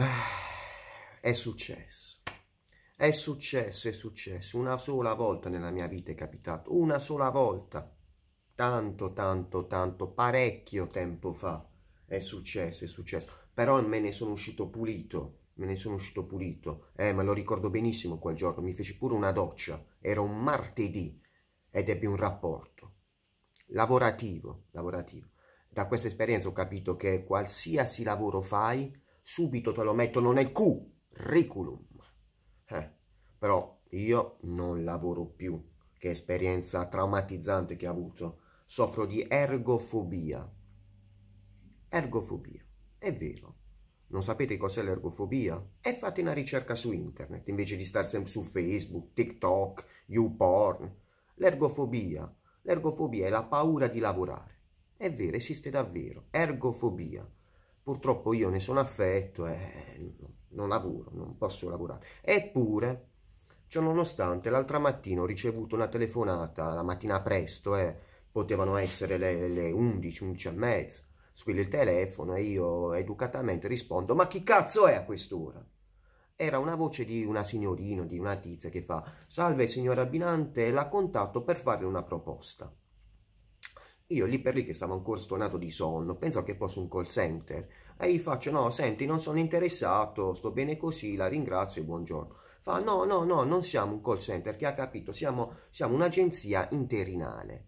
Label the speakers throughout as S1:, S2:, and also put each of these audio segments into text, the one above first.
S1: Ah, è successo. È successo, è successo. Una sola volta nella mia vita è capitato. Una sola volta. Tanto, tanto, tanto, parecchio tempo fa. È successo, è successo. Però me ne sono uscito pulito. Me ne sono uscito pulito. Eh, me lo ricordo benissimo quel giorno. Mi feci pure una doccia. Era un martedì ed ebbi un rapporto lavorativo, lavorativo. Da questa esperienza ho capito che qualsiasi lavoro fai, subito te lo mettono nel curriculum. Eh, però io non lavoro più. Che esperienza traumatizzante che ho avuto. Soffro di ergofobia. Ergofobia, è vero. Non sapete cos'è l'ergofobia? E fate una ricerca su internet, invece di star sempre su Facebook, TikTok, YouPorn. L'ergofobia. L'ergofobia è la paura di lavorare. È vero, esiste davvero. Ergofobia purtroppo io ne sono affetto e eh, non lavoro, non posso lavorare. Eppure, ciononostante, l'altra mattina ho ricevuto una telefonata, la mattina presto, eh, potevano essere le, le 11, 11 e mezza, squilla il telefono e io educatamente rispondo, ma chi cazzo è a quest'ora? Era una voce di una signorina, di una tizia che fa, salve signora Binante, la contatto per farle una proposta. Io lì per lì che stavo ancora stonato di sonno, pensavo che fosse un call center. E gli faccio, no, senti, non sono interessato, sto bene così, la ringrazio e buongiorno. Fa, no, no, no, non siamo un call center, che ha capito, siamo, siamo un'agenzia interinale.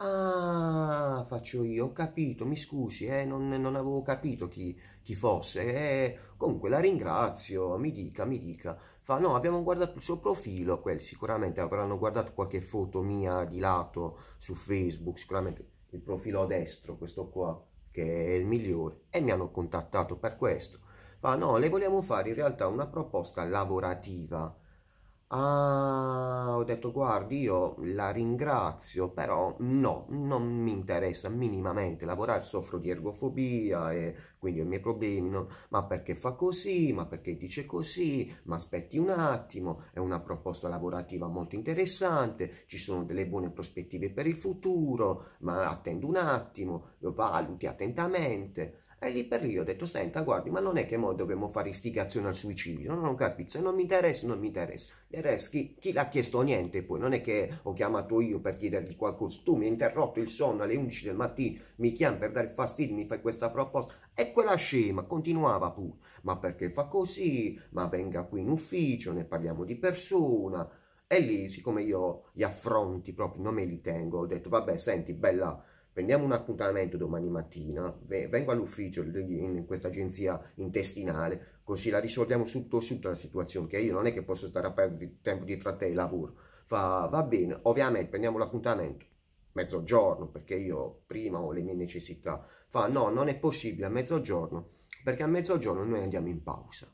S1: Ah, faccio io, ho capito, mi scusi, eh, non, non, avevo capito chi, chi fosse. Eh, comunque la ringrazio, mi dica, mi dica. Fa, no, abbiamo guardato il suo profilo, quelli sicuramente avranno guardato qualche foto mia di lato su Facebook, sicuramente il profilo a destro, questo qua, che è il migliore, e mi hanno contattato per questo. Fa, no, le vogliamo fare in realtà una proposta lavorativa Ah, ho detto, guardi, io la ringrazio, però no, non mi interessa minimamente lavorare, soffro di ergofobia e quindi ho i miei problemi, no? Ma perché fa così? Ma perché dice così? Ma aspetti un attimo, è una proposta lavorativa molto interessante, ci sono delle buone prospettive per il futuro, ma attendo un attimo, lo valuti attentamente. E lì per lì ho detto, senta, guardi, ma non è che noi dobbiamo fare istigazione al suicidio, no? non capisco, se non mi interessa, non mi interessa Reschi, chi l'ha chiesto niente poi, non è che ho chiamato io per chiedergli qualcosa, tu mi hai interrotto il sonno alle 11 del mattino, mi chiami per dare fastidio, mi fai questa proposta, e quella scema continuava pure, ma perché fa così, ma venga qui in ufficio, ne parliamo di persona, e lì siccome io gli affronti proprio non me li tengo, ho detto vabbè senti bella, prendiamo un appuntamento domani mattina, vengo all'ufficio in questa agenzia intestinale, così la risolviamo subito subito la situazione, che io non è che posso stare a perdere tempo dietro a te e lavoro. Fa, va bene, ovviamente prendiamo l'appuntamento, mezzogiorno, perché io prima ho le mie necessità. Fa, no, non è possibile a mezzogiorno, perché a mezzogiorno noi andiamo in pausa.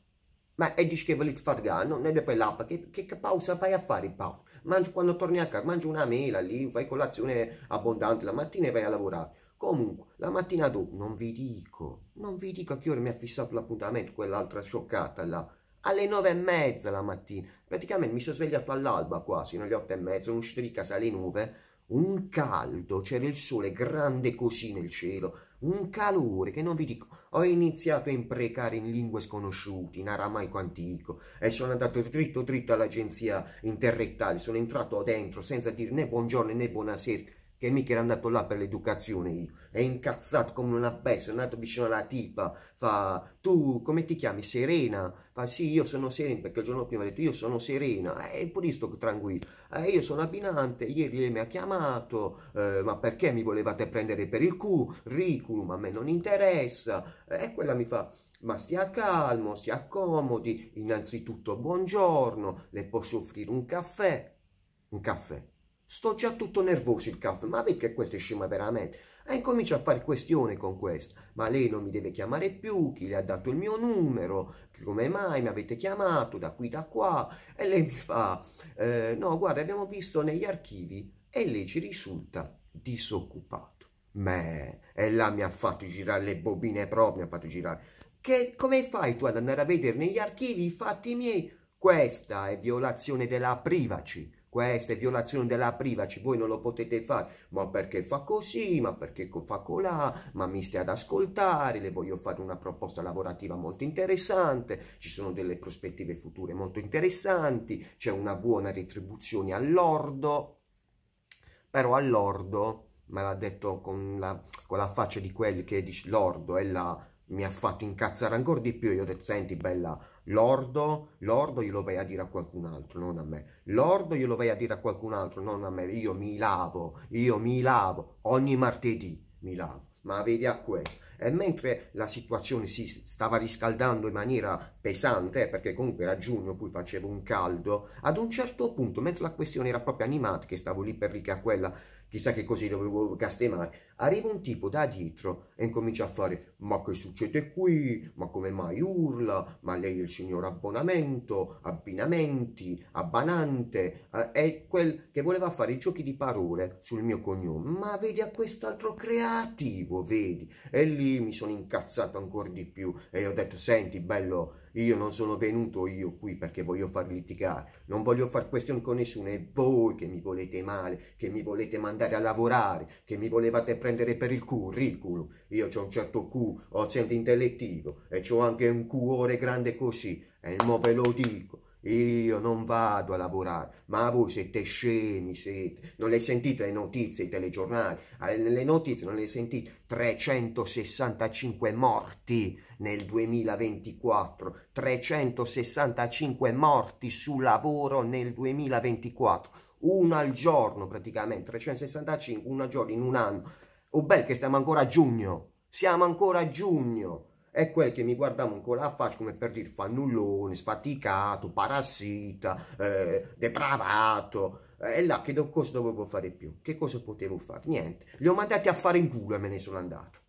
S1: Ma è di che volete non è noi poi l'app, che, che, pausa fai a fare pausa? Mangi quando torni a casa, mangi una mela lì, fai colazione abbondante la mattina e vai a lavorare Comunque, la mattina dopo, non vi dico, non vi dico a che ora mi ha fissato l'appuntamento quell'altra scioccata là. Alle nove e mezza la mattina. Praticamente mi sono svegliato all'alba quasi, alle otto e mezza, sono uscito di casa alle nove. Un caldo, c'era il sole grande così nel cielo, un calore che non vi dico. Ho iniziato a imprecare in lingue sconosciute, in aramaico antico, e sono andato dritto dritto all'agenzia interrettale. Sono entrato dentro senza dire né buongiorno né buonasera che mica era andato là per l'educazione io. È incazzato come una bestia, è andato vicino alla tipa, fa tu come ti chiami? Serena? Fa sì, io sono Serena, perché il giorno prima ha detto io sono Serena, e eh, pure sto tranquillo. Eh, io sono abbinante, ieri mi ha chiamato, eh, ma perché mi volevate prendere per il curriculum? A me non interessa. Eh, e eh, quella mi fa, ma stia calmo, stia accomodi, innanzitutto buongiorno, le posso offrire un caffè? Un caffè? Sto già tutto nervoso il caffè, ma perché questa è scema veramente? E incomincio a fare questione con questa. Ma lei non mi deve chiamare più, chi le ha dato il mio numero, come mai mi avete chiamato da qui da qua? E lei mi fa, eh, no guarda abbiamo visto negli archivi e lei ci risulta disoccupato. Me, e là mi ha fatto girare le bobine proprio, mi ha fatto girare. Che, come fai tu ad andare a vedere negli archivi i fatti miei? Questa è violazione della privacy questa è violazione della privacy voi non lo potete fare ma perché fa così ma perché fa colà ma mi stai ad ascoltare le voglio fare una proposta lavorativa molto interessante ci sono delle prospettive future molto interessanti c'è una buona retribuzione all'ordo però all'ordo me l'ha detto con la, con la faccia di quelli che dice l'ordo è la mi ha fatto incazzare ancora di più. Io ho detto, senti bella, lordo, lordo glielo vai a dire a qualcun altro, non a me. Lordo glielo vai a dire a qualcun altro, non a me. Io mi lavo, io mi lavo, ogni martedì mi lavo. Ma vedi a questo. E mentre la situazione si stava riscaldando in maniera pesante, eh, perché comunque era giugno, poi faceva un caldo, ad un certo punto, mentre la questione era proprio animata, che stavo lì per ricca quella, chissà che così dovevo castemare, Arriva un tipo da dietro e incomincia a fare ma che succede qui? Ma come mai urla? Ma lei è il signor abbonamento, abbinamenti, abbanante. Eh, è quel che voleva fare i giochi di parole sul mio cognome. Ma vedi a quest'altro creativo, vedi? E lì mi sono incazzato ancora di più e ho detto senti bello, io non sono venuto io qui perché voglio far litigare, non voglio far questione con nessuno, è voi che mi volete male, che mi volete mandare a lavorare, che mi volevate prendere prendere per il curriculum. Io ho un certo Q, ho sempre intellettivo e ho anche un cuore grande così. E mo ve lo dico, io non vado a lavorare, ma voi siete scemi, siete. Non le sentite le notizie, i telegiornali, eh, le notizie non le sentite. 365 morti nel 2024, 365 morti sul lavoro nel 2024, una al giorno praticamente, 365, una al giorno in un anno o oh, bel che stiamo ancora a giugno, siamo ancora a giugno. E quel che mi guardavano con la faccia come per dire fannullone, sfaticato, parassita, eh, depravato. E là che cosa dovevo fare più? Che cosa potevo fare? Niente. Li ho mandati a fare in culo e me ne sono andato.